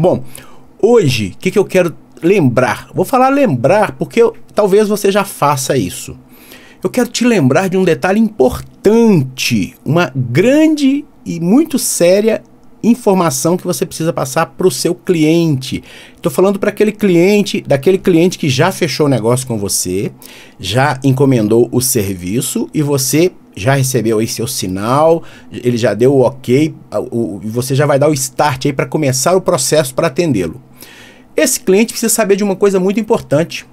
Bom, hoje, o que, que eu quero lembrar? Vou falar lembrar porque eu, talvez você já faça isso. Eu quero te lembrar de um detalhe importante, uma grande e muito séria informação que você precisa passar para o seu cliente. Estou falando para aquele cliente, daquele cliente que já fechou o negócio com você, já encomendou o serviço e você já recebeu aí seu sinal, ele já deu o ok, o, o, você já vai dar o start aí para começar o processo para atendê-lo. Esse cliente precisa saber de uma coisa muito importante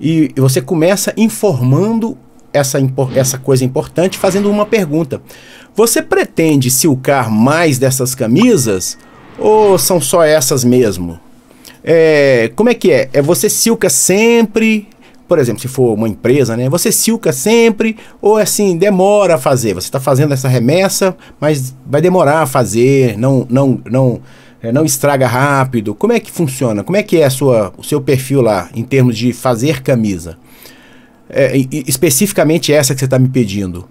e, e você começa informando essa, essa coisa importante fazendo uma pergunta. Você pretende silcar mais dessas camisas ou são só essas mesmo? É, como é que é? É você silca sempre? por exemplo, se for uma empresa, né? Você silca sempre ou assim, demora a fazer. Você está fazendo essa remessa, mas vai demorar a fazer, não, não, não, é, não estraga rápido. Como é que funciona? Como é que é sua, o seu perfil lá em termos de fazer camisa? É, especificamente essa que você está me pedindo.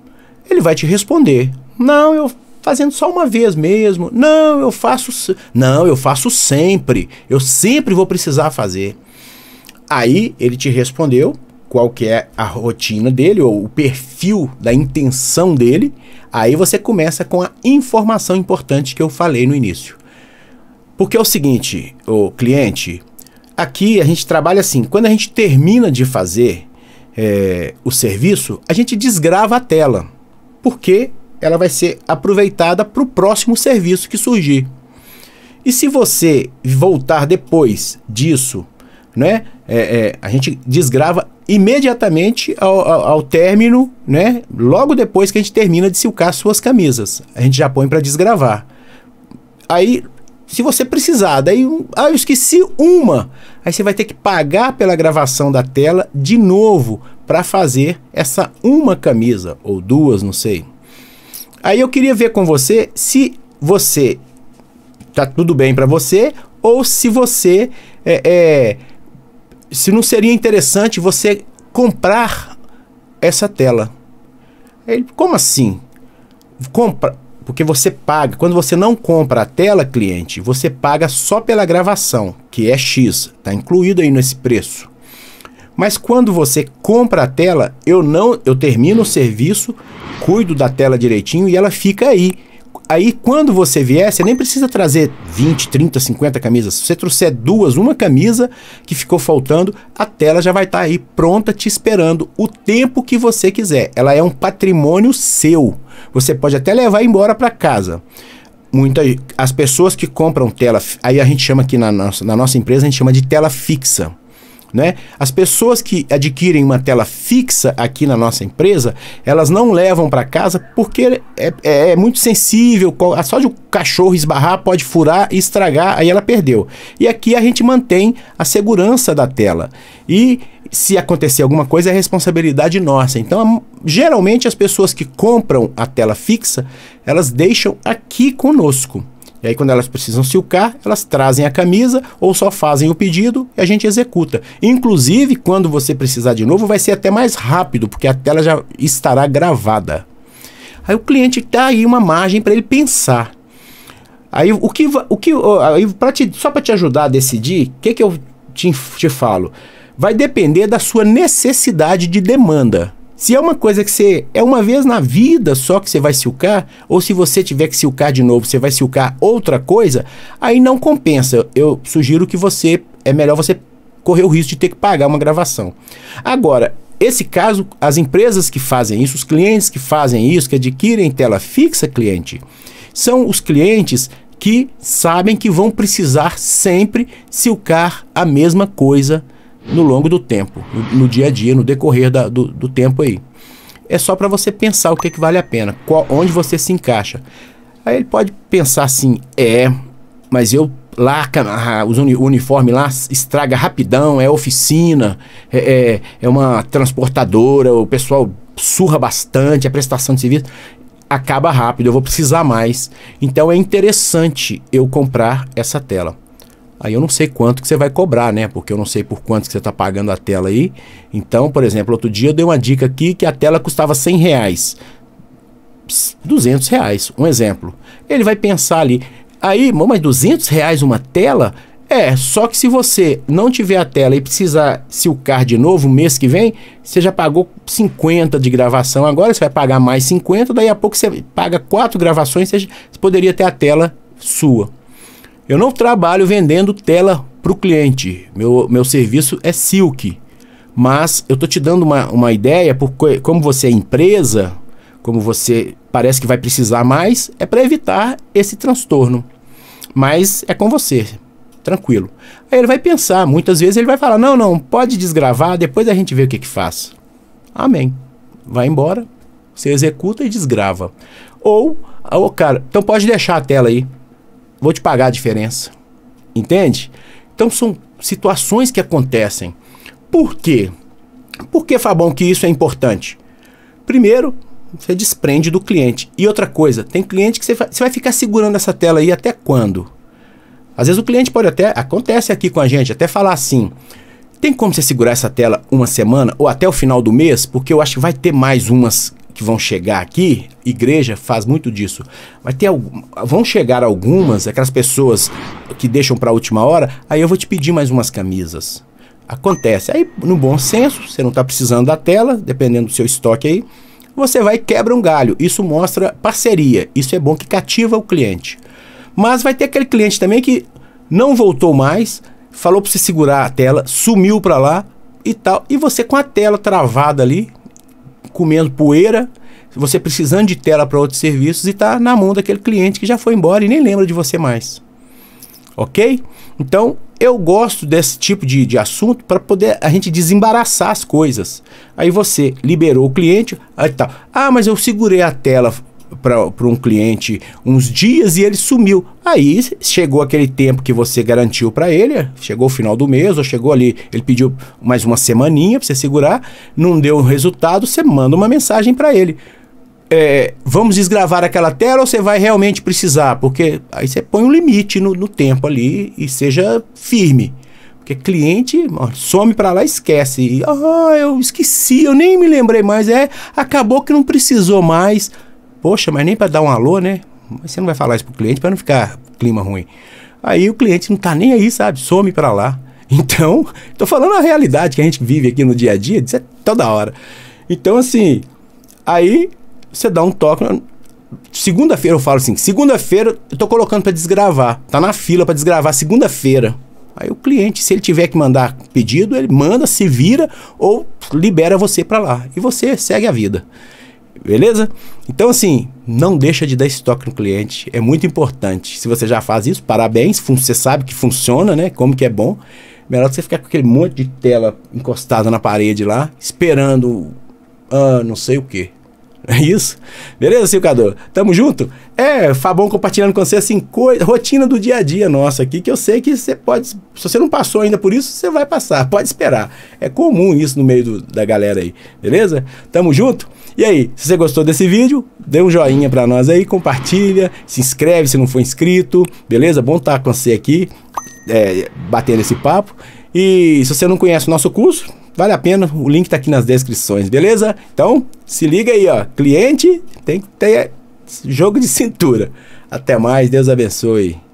Ele vai te responder. Não, eu fazendo só uma vez mesmo. Não, eu faço, não, eu faço sempre. Eu sempre vou precisar fazer. Aí ele te respondeu qual que é a rotina dele ou o perfil da intenção dele. Aí você começa com a informação importante que eu falei no início. Porque é o seguinte, o cliente, aqui a gente trabalha assim, quando a gente termina de fazer é, o serviço, a gente desgrava a tela, porque ela vai ser aproveitada para o próximo serviço que surgir. E se você voltar depois disso né? É, é, a gente desgrava imediatamente ao, ao, ao, término, né? Logo depois que a gente termina de silcar suas camisas. A gente já põe para desgravar. Aí, se você precisar, daí, ah, eu esqueci uma. Aí você vai ter que pagar pela gravação da tela de novo para fazer essa uma camisa ou duas, não sei. Aí eu queria ver com você se você tá tudo bem para você ou se você é, é se não seria interessante você comprar essa tela. Ele, como assim? Compra, porque você paga. Quando você não compra a tela, cliente, você paga só pela gravação, que é X, tá incluído aí nesse preço. Mas quando você compra a tela, eu não, eu termino o serviço, cuido da tela direitinho e ela fica aí aí quando você vier, você nem precisa trazer 20, 30, 50 camisas. Se você trouxer duas, uma camisa que ficou faltando, a tela já vai estar tá aí pronta te esperando o tempo que você quiser. Ela é um patrimônio seu. Você pode até levar embora para casa. Muita, as pessoas que compram tela, aí a gente chama aqui na nossa, na nossa empresa, a gente chama de tela fixa. Né? As pessoas que adquirem uma tela fixa aqui na nossa empresa, elas não levam para casa porque é, é, é, muito sensível, ah, só de o um cachorro esbarrar pode furar e estragar, aí ela perdeu. E aqui a gente mantém a segurança da tela. E se acontecer alguma coisa é responsabilidade nossa. Então, geralmente as pessoas que compram a tela fixa, elas deixam aqui conosco. E aí, quando elas precisam silcar, elas trazem a camisa ou só fazem o pedido e a gente executa. Inclusive, quando você precisar de novo, vai ser até mais rápido, porque a tela já estará gravada. Aí o cliente tá aí uma margem para ele pensar. Aí o que, o que aí pra te, só para te ajudar a decidir, o que, que eu te, te falo? Vai depender da sua necessidade de demanda. Se é uma coisa que você. É uma vez na vida só que você vai silcar, ou se você tiver que silcar de novo, você vai silcar outra coisa, aí não compensa. Eu sugiro que você. É melhor você correr o risco de ter que pagar uma gravação. Agora, esse caso, as empresas que fazem isso, os clientes que fazem isso, que adquirem tela fixa cliente, são os clientes que sabem que vão precisar sempre silcar a mesma coisa no longo do tempo, no, no dia a dia, no decorrer da, do, do, tempo aí. É só para você pensar o que, é que vale a pena, qual, onde você se encaixa. Aí ele pode pensar assim, é, mas eu lá, os o uniforme lá estraga rapidão, é oficina, é, é, é uma transportadora, o pessoal surra bastante, a prestação de serviço acaba rápido, eu vou precisar mais. Então é interessante eu comprar essa tela. Aí eu não sei quanto que você vai cobrar, né? Porque eu não sei por quanto que você está pagando a tela aí. Então, por exemplo, outro dia eu dei uma dica aqui que a tela custava 100 reais. 200 reais, um exemplo. Ele vai pensar ali, aí, mas 200 reais uma tela? É, só que se você não tiver a tela e precisar se car de novo mês que vem, você já pagou 50 de gravação, agora você vai pagar mais 50, daí a pouco você paga quatro gravações, você poderia ter a tela sua. Eu não trabalho vendendo tela para o cliente. Meu, meu serviço é Silk. Mas eu tô te dando uma, uma ideia, porque como você é empresa, como você parece que vai precisar mais, é para evitar esse transtorno. Mas é com você, tranquilo. Aí ele vai pensar, muitas vezes ele vai falar: não, não, pode desgravar, depois a gente vê o que, que faz. Amém. Vai embora, você executa e desgrava. Ou, oh, cara, então pode deixar a tela aí vou te pagar a diferença. Entende? Então são situações que acontecem. Por quê? Por que, Fabão, que isso é importante? Primeiro, você desprende do cliente. E outra coisa, tem cliente que você, você vai ficar segurando essa tela aí até quando? Às vezes o cliente pode até, acontece aqui com a gente, até falar assim: tem como você segurar essa tela uma semana ou até o final do mês? Porque eu acho que vai ter mais umas que vão chegar aqui, igreja faz muito disso. Vai ter algum, vão chegar algumas, aquelas pessoas que deixam para a última hora, aí eu vou te pedir mais umas camisas. Acontece. Aí, no bom senso, você não está precisando da tela, dependendo do seu estoque aí, você vai e quebra um galho. Isso mostra parceria. Isso é bom que cativa o cliente. Mas vai ter aquele cliente também que não voltou mais, falou para você segurar a tela, sumiu para lá e tal. E você com a tela travada ali, comendo poeira, você precisando de tela para outros serviços e está na mão daquele cliente que já foi embora e nem lembra de você mais. Ok? Então, eu gosto desse tipo de, de assunto para poder a gente desembaraçar as coisas. Aí você liberou o cliente, aí tá. Ah, mas eu segurei a tela para um cliente uns dias e ele sumiu. Aí chegou aquele tempo que você garantiu para ele, chegou o final do mês, ou chegou ali, ele pediu mais uma semaninha para você segurar, não deu resultado, você manda uma mensagem para ele. É, vamos desgravar aquela tela ou você vai realmente precisar? Porque aí você põe um limite no, no tempo ali e seja firme. Porque cliente ó, some para lá esquece. E, ah, eu esqueci, eu nem me lembrei mais. É, acabou que não precisou mais. Poxa, mas nem para dar um alô, né? Mas você não vai falar isso pro cliente para não ficar clima ruim. Aí o cliente não tá nem aí, sabe? Some para lá. Então, tô falando a realidade que a gente vive aqui no dia a dia, isso é toda hora. Então, assim, aí você dá um toque. Segunda-feira eu falo assim: segunda-feira eu tô colocando para desgravar. Tá na fila para desgravar segunda-feira. Aí o cliente, se ele tiver que mandar pedido, ele manda, se vira ou libera você para lá. E você segue a vida. Beleza? Então, assim, não deixa de dar estoque no cliente. É muito importante. Se você já faz isso, parabéns. Você sabe que funciona, né? Como que é bom. Melhor você ficar com aquele monte de tela encostada na parede lá, esperando ah, não sei o que. É isso? Beleza, Silcador? Tamo junto? É, Fabão compartilhando com você, assim, coisa, rotina do dia a dia nossa aqui, que eu sei que você pode, se você não passou ainda por isso, você vai passar, pode esperar. É comum isso no meio do, da galera aí, beleza? Tamo junto? E aí, se você gostou desse vídeo, dê um joinha para nós aí, compartilha, se inscreve se não for inscrito, beleza? Bom estar tá com você aqui, é, batendo esse papo. E se você não conhece o nosso curso, vale a pena, o link tá aqui nas descrições, beleza? Então, se liga aí, ó, cliente tem que ter jogo de cintura. Até mais, Deus abençoe.